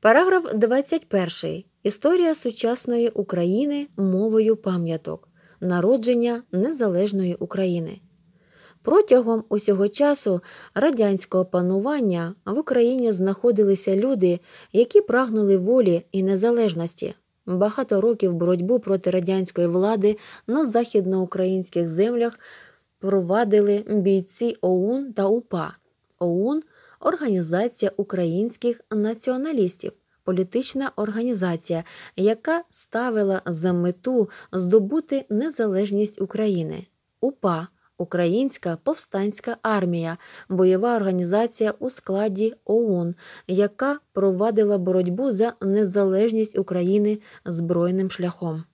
Параграф 21. Історія сучасної України мовою пам'яток народження незалежної України. Протягом усього часу радянського панування в Україні знаходилися люди, які прагнули волі і незалежності. Багато років боротьбу проти радянської влади на західноукраїнських землях провадили бійці ОУН та УПА. ОУН – Організація українських націоналістів, політична організація, яка ставила за мету здобути незалежність України, УПА. Українська повстанська армія, бойова організація у складі ОУН, яка провадила боротьбу за незалежність України збройним шляхом.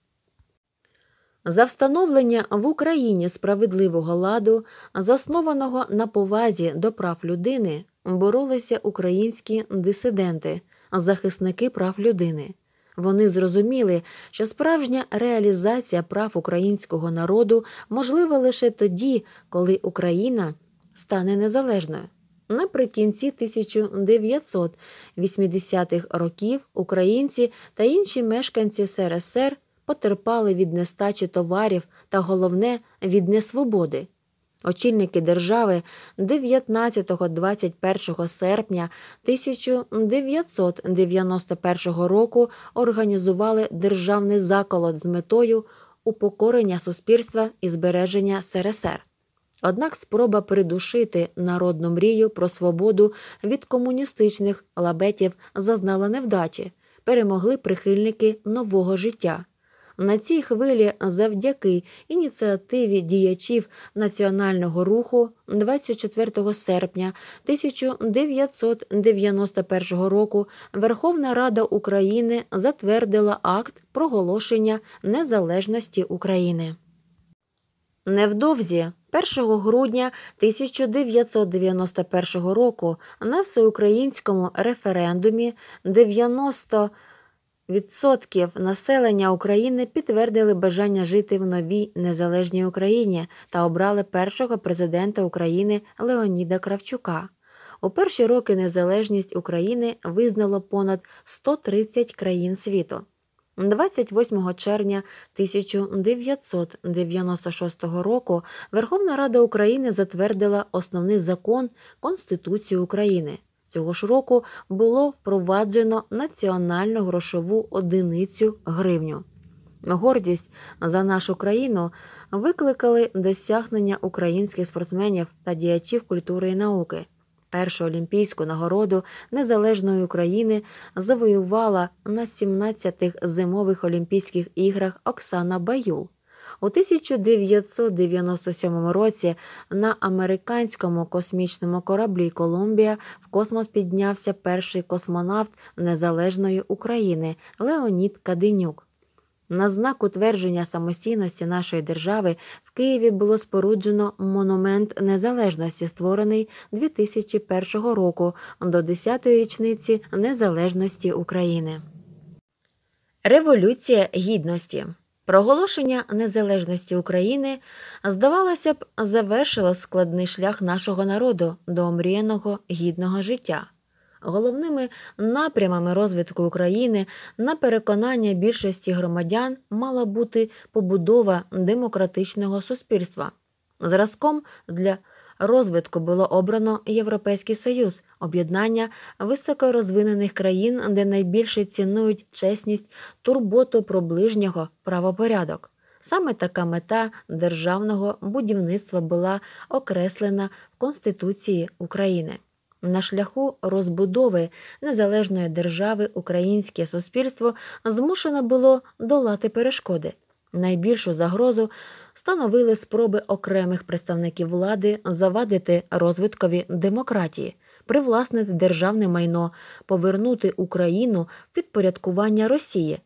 За встановлення в Україні справедливого ладу, заснованого на повазі до прав людини, боролися українські дисиденти, захисники прав людини. Вони зрозуміли, що справжня реалізація прав українського народу можлива лише тоді, коли Україна стане незалежною. Наприкінці 1980-х років українці та інші мешканці СРСР потерпали від нестачі товарів та головне від несвободи. Очільники держави 19-21 серпня 1991 року організували державний заколот з метою упокорення суспільства і збереження СРСР. Однак спроба придушити народну мрію про свободу від комуністичних лабетів зазнала невдачі, перемогли прихильники нового життя. На цій хвилі, завдяки ініціативі діячів національного руху, 24 серпня 1991 року Верховна Рада України затвердила акт проголошення незалежності України. Невдовзі 1 грудня 1991 року на всеукраїнському референдумі 90 відсотків населення України підтвердили бажання жити в новій незалежній Україні та обрали першого президента України Леоніда Кравчука. У перші роки незалежність України визнало понад 130 країн світу. 28 червня 1996 року Верховна Рада України затвердила основний закон Конституції України цього ж року було впроваджено національну грошову одиницю гривню. Гордість за нашу країну викликали досягнення українських спортсменів та діячів культури і науки. Першу олімпійську нагороду незалежної України завоювала на 17-х зимових Олімпійських іграх Оксана Баюл. У 1997 році на американському космічному кораблі Колумбія в космос піднявся перший космонавт Незалежної України Леонід Каденюк. На знак утвердження самостійності нашої держави в Києві було споруджено монумент незалежності, створений 2001 року до 10-ї річниці незалежності України. Революція гідності Проголошення незалежності України, здавалося б, завершило складний шлях нашого народу до омріяного гідного життя. Головними напрямами розвитку України на переконання більшості громадян мала бути побудова демократичного суспільства, зразком для розвитку було обрано Європейський Союз, об'єднання високорозвинених країн, де найбільше цінують чесність, турботу про ближнього правопорядок. Саме така мета державного будівництва була окреслена в Конституції України. На шляху розбудови незалежної держави українське суспільство змушено було долати перешкоди. Найбільшу загрозу становили спроби окремих представників влади завадити розвиткові демократії, привласнити державне майно, повернути Україну в підпорядкування Росії,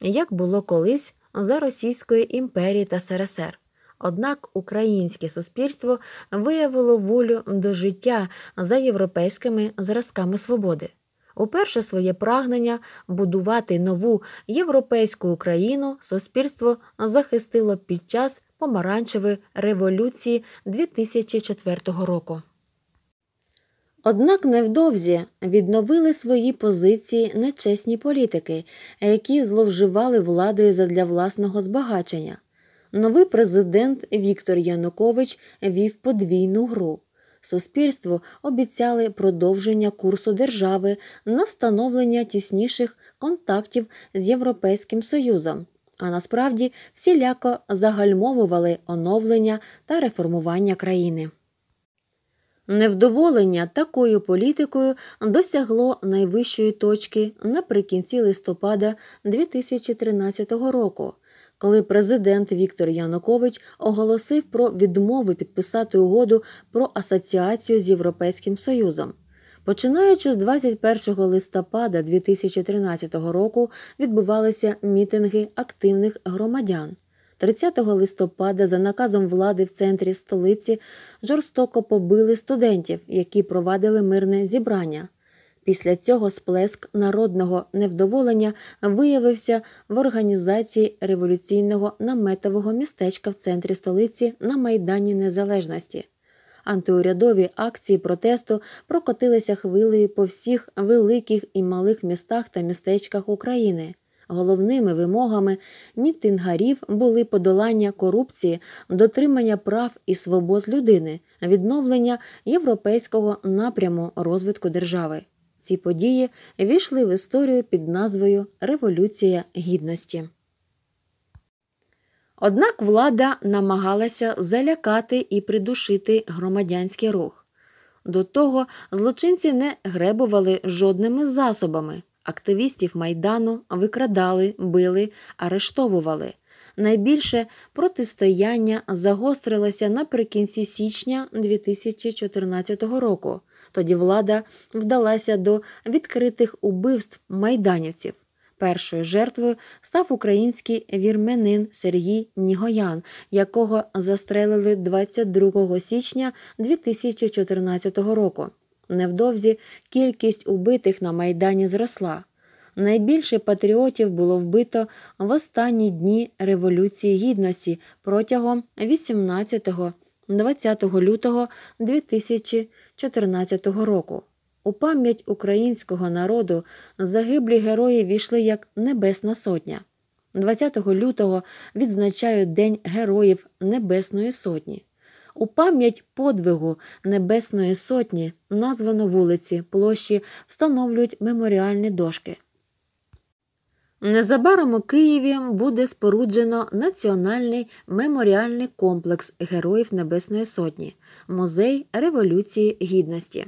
як було колись за Російської імперії та СРСР. Однак українське суспільство виявило волю до життя за європейськими зразками свободи. Уперше своє прагнення будувати нову європейську Україну суспільство захистило під час помаранчевої революції 2004 року. Однак невдовзі відновили свої позиції нечесні політики, які зловживали владою задля власного збагачення. Новий президент Віктор Янукович вів подвійну гру суспільству обіцяли продовження курсу держави на встановлення тісніших контактів з Європейським Союзом, а насправді всіляко загальмовували оновлення та реформування країни. Невдоволення такою політикою досягло найвищої точки наприкінці листопада 2013 року коли президент Віктор Янукович оголосив про відмови підписати угоду про асоціацію з Європейським Союзом. Починаючи з 21 листопада 2013 року відбувалися мітинги активних громадян. 30 листопада, за наказом влади в центрі столиці, жорстоко побили студентів, які провадили мирне зібрання. Після цього сплеск народного невдоволення виявився в організації революційного наметового містечка в центрі столиці на Майдані Незалежності. Антиурядові акції протесту прокотилися хвилею по всіх великих і малих містах та містечках України. Головними вимогами мітингарів були подолання корупції, дотримання прав і свобод людини, відновлення європейського напряму розвитку держави. Ці події війшли в історію під назвою Революція Гідності. Однак влада намагалася залякати і придушити громадянський рух. До того злочинці не гребували жодними засобами. Активістів майдану викрадали, били, арештовували. Найбільше протистояння загострилося наприкінці січня 2014 року. Тоді влада вдалася до відкритих убивств майданівців. Першою жертвою став український вірменин Сергій Нігоян, якого застрелили 22 січня 2014 року. Невдовзі кількість убитих на майдані зросла. Найбільше патріотів було вбито в останні дні Революції Гідності протягом 18 20 лютого 2014 року. У пам'ять українського народу загиблі герої війшли як Небесна Сотня. 20 лютого відзначають День Героїв Небесної Сотні. У пам'ять подвигу Небесної Сотні названо вулиці, площі, встановлюють меморіальні дошки. Незабаром у Києві буде споруджено національний меморіальний комплекс Героїв Небесної Сотні, музей Революції Гідності.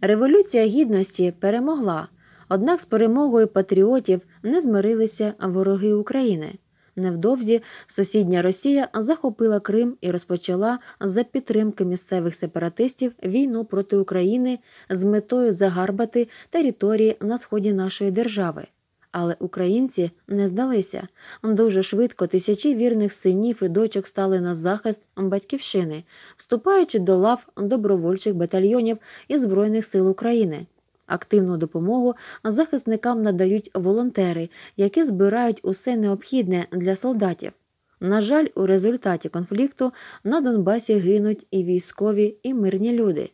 Революція гідності перемогла, однак з перемогою патріотів не змирилися вороги України. Невдовзі сусідня Росія захопила Крим і розпочала за підтримки місцевих сепаратистів війну проти України з метою загарбати території на сході нашої держави. Але українці не здалися. Дуже швидко тисячі вірних синів і дочок стали на захист батьківщини, вступаючи до лав добровольчих батальйонів і Збройних сил України. Активну допомогу захисникам надають волонтери, які збирають усе необхідне для солдатів. На жаль, у результаті конфлікту на Донбасі гинуть і військові, і мирні люди.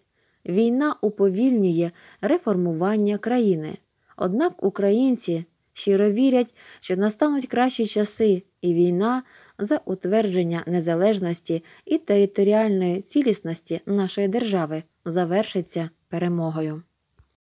Війна уповільнює реформування країни. Однак українці щиро вірять, що настануть кращі часи, і війна за утвердження незалежності і територіальної цілісності нашої держави завершиться перемогою.